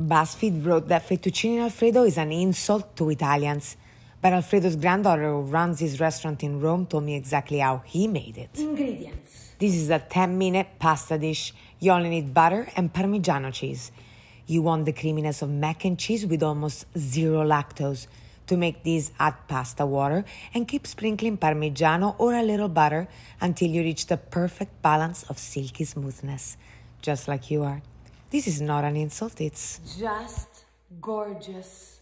BuzzFeed wrote that fettuccine alfredo is an insult to Italians. But Alfredo's granddaughter, who runs his restaurant in Rome, told me exactly how he made it. Ingredients This is a 10 minute pasta dish. You only need butter and parmigiano cheese. You want the creaminess of mac and cheese with almost zero lactose. To make this, add pasta water and keep sprinkling parmigiano or a little butter until you reach the perfect balance of silky smoothness, just like you are. This is not an insult, it's just gorgeous.